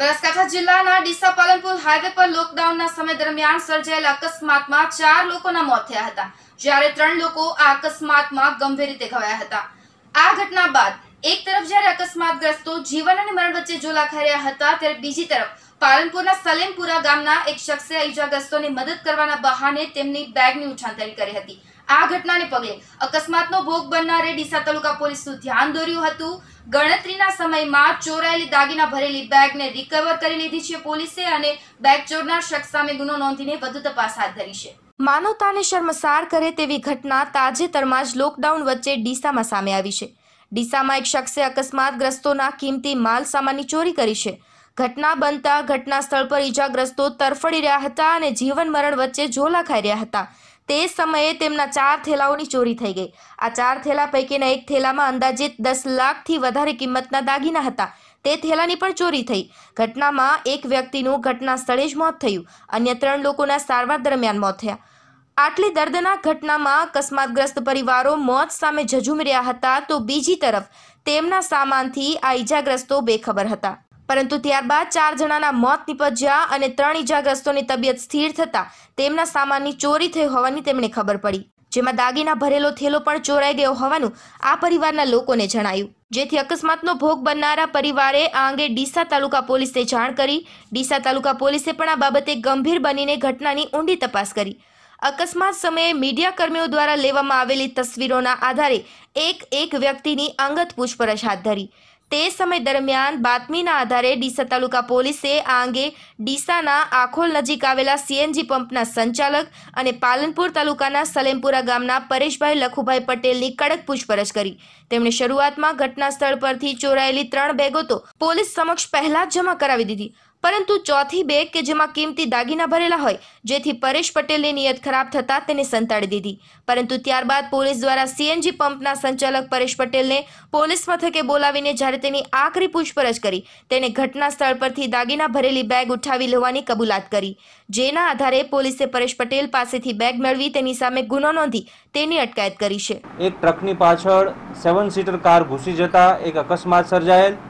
બનાસકાંઠા જિલ્લાના ડીસા પાલનપુર હાઈવે પર લોકડાઉનના સમય દરમિયાન સર્જાયેલા અકસ્માતમાં ચાર લોકોના મોત થયા હતા જ્યારે ત્રણ લોકો આ અકસ્માતમાં ગંભીર રીતે ઘવાયા હતા આ ઘટના બાદ એક તરફ જ્યારે અકસ્માતગ્રસ્તો જીવન અને મરણ વચ્ચે રહ્યા હતા ત્યારે બીજી તરફ પાલનપુરના સલેમપુરા ગામના એક શખ્સે ઇજાગ્રસ્તોને મદદ કરવાના બહાને તેમની બેગની ઉછાંતરી કરી હતી આ ઘટનાને પગલે અકસ્માતનો ભોગ બનનારે ડીસા તાલુકા પોલીસનું ધ્યાન દોર્યું હતું ગણતરીના સમયમાં ચોરાયેલી દાગીના ભરેલી બેગને રિકવર કરી લીધી છે પોલીસે અને બેગ ચોરનાર શખ્સ સામે ગુનો નોંધીને વધુ તપાસ હાથ ધરી છે માનવતાને શર્મસાર કરે તેવી ઘટના તાજેતરમાં જ લોકડાઉન વચ્ચે ડીસામાં સામે આવી છે ડીસામાં એક શખ્સે અકસ્માતગ્રસ્તોના કિંમતી માલ સામાનની ચોરી કરી છે ઘટના બનતા ઘટના સ્થળ પર ઈજાગ્રસ્તો તરફડી રહ્યા હતા અને જીવન મરણ વચ્ચે ઝોલા ખાઈ રહ્યા હતા તે સમયે તેમના ચાર થેલાઓની ચોરી થઈ ગઈ આ ચાર થેલા પૈકીના એક થેલામાં અંદાજિત દસ લાખથી વધારે કિંમતના દાગીના હતા તે થેલાની પણ ચોરી થઈ ઘટનામાં એક વ્યક્તિનું ઘટના સ્થળે જ મોત થયું અન્ય ત્રણ લોકોના સારવાર દરમિયાન મોત થયા આટલી દર્દનાક ઘટનામાં અકસ્માતગ્રસ્ત પરિવારો મોત સામે ઝઝુમી રહ્યા હતા તો બીજી તરફ તેમના સામાનથી આ ઈજાગ્રસ્તો બેખબર હતા પરંતુ ત્યારબાદ ચાર જણાના મોત નીપજ્યા અને ત્રણ ઇજાગ્રસ્તોની તબિયત સ્થિર થતાં તેમના સામાનની ચોરી થઈ હોવાની તેમણે ખબર પડી જેમાં દાગીના ભરેલો થેલો પણ ચોરાઈ ગયો હોવાનું આ પરિવારના લોકોને જણાયું જેથી અકસ્માતનો ભોગ બનનારા પરિવારે આ અંગે ડીસા તાલુકા પોલીસે જાણ કરી ડીસા તાલુકા પોલીસે પણ આ બાબતે ગંભીર બનીને ઘટનાની ઊંડી તપાસ કરી અકસ્માત સમયે મીડિયાકર્મીઓ દ્વારા લેવામાં આવેલી તસવીરોના આધારે એક એક વ્યક્તિની અંગત પૂછપરછ હાથ ધરી તે સમય દરમિયાન બાતમીના આધારે ડીસા તાલુકા પોલીસે આ અંગે ડીસાના આખોલ નજીક આવેલા સીએનજી પંપના સંચાલક અને પાલનપુર તાલુકાના સલેમપુરા ગામના પરેશભાઈ લખુભાઈ પટેલની કડક પૂછપરછ કરી તેમણે શરૂઆતમાં ઘટના સ્થળ પરથી ચોરાયેલી ત્રણ બેગો તો પોલીસ સમક્ષ પહેલા જ જમા કરાવી દીધી પરંતુ ચોથી બેગ કે જેમાં કિંમતી દાગીના ભરેલા હોય જેથી પરેશ પટેલની નિયત ખરાબ થતા તેને સંતાડી દીધી પરંતુ ત્યારબાદ પોલીસ દ્વારા સીએનજી પંપના સંચાલક પરેશ પટેલને પોલીસ મથકે બોલાવીને જ્યારે તેની આખરી પૂછપરછ કરી તેને ઘટના સ્થળ પરથી દાગીના ભરેલી બેગ ઉઠાવી લેવાની કબૂલાત કરી જેના આધારે પોલીસે પરેશ પટેલ પાસેથી બેગ મેળવી તેની સામે ગુનો નોંધી તેની અટકાયત કરી છે એક ટ્રકની પાછળ સેવન સીટર કાર ઘૂસી જતા એક અકસ્માત સર્જાયેલ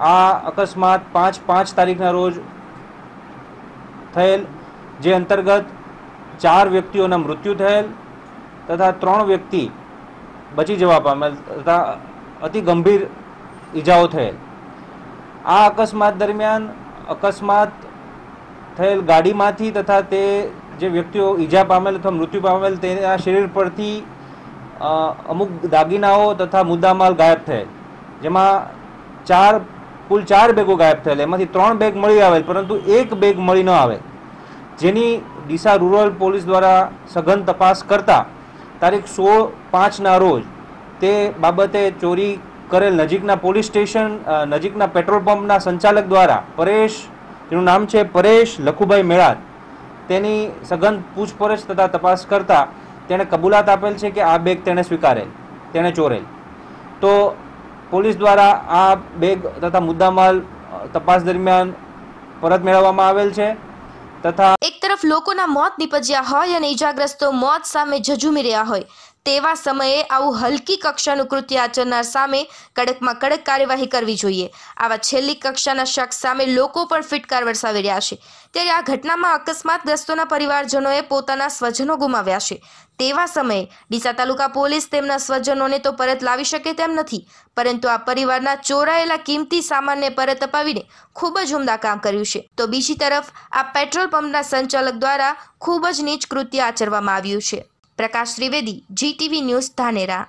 આ અકસ્માત પાંચ પાંચ તારીખના રોજ થયેલ જે અંતર્ગત ચાર વ્યક્તિઓના મૃત્યુ થયેલ તથા ત્રણ વ્યક્તિ બચી જવા પામેલ તથા અતિ ગંભીર ઈજાઓ થયેલ આ અકસ્માત દરમિયાન અકસ્માત થયેલ ગાડીમાંથી તથા તે જે વ્યક્તિઓ ઈજા પામેલ અથવા મૃત્યુ પામેલ તેના શરીર પરથી અમુક દાગીનાઓ તથા મુદ્દામાલ ગાયબ થયેલ જેમાં ચાર કુલ ચાર બેગો ગાયબ થયેલ એમાંથી ત્રણ બેગ મળી આવે પરંતુ એક બેગ મળી ન આવે જેની ડીસા રૂરલ પોલીસ દ્વારા સઘન તપાસ કરતા તારીખ સો પાંચના રોજ તે બાબતે ચોરી કરેલ નજીકના પોલીસ સ્ટેશન નજીકના પેટ્રોલ પંપના સંચાલક દ્વારા પરેશ તેનું નામ છે પરેશ લખુભાઈ મેળાદ તેની સઘન પૂછપરછ તથા તપાસ કરતા તેણે કબૂલાત આપેલ છે કે આ બેગ તેણે સ્વીકારેલ તેણે ચોરેલ તો પોલીસ દ્વારા આ બેગ તથા મુદ્દામાલ તપાસ દરમિયાન પરત મેળવવામાં આવેલ છે તથા એક તરફ લોકોના મોત નિપજ્યા હોય અને ઈજાગ્રસ્તો મોત સામે ઝઝુમી રહ્યા હોય તેવા સમયે આવું હલકી કક્ષાનું કૃત્ય આચરનાર સામે કડકમાં કડક કાર્યવાહી કરવી જોઈએ આવા છેલ્લી કક્ષાના શખ્સ સામે લોકો પણ ફિટકાર વરસાવી રહ્યા છે ત્યારે આ ઘટનામાં અકસ્માતગ્રસ્તોના પરિવારજનોએ પોતાના સ્વજનો ગુમાવ્યા છે તેવા સમયે ડીસા તાલુકા પોલીસ તેમના સ્વજનોને તો પરત લાવી શકે તેમ નથી પરંતુ આ પરિવારના ચોરાયેલા કિંમતી સામાનને પરત અપાવીને ખૂબ જ ઉમદા કામ કર્યું છે તો બીજી તરફ આ પેટ્રોલ પંપના સંચાલક દ્વારા ખૂબ જ નીચ કૃત્ય આચરવામાં આવ્યું છે પ્રકાશ ત્રિવેદી જીટીવી ન્યૂઝ ધાનેરા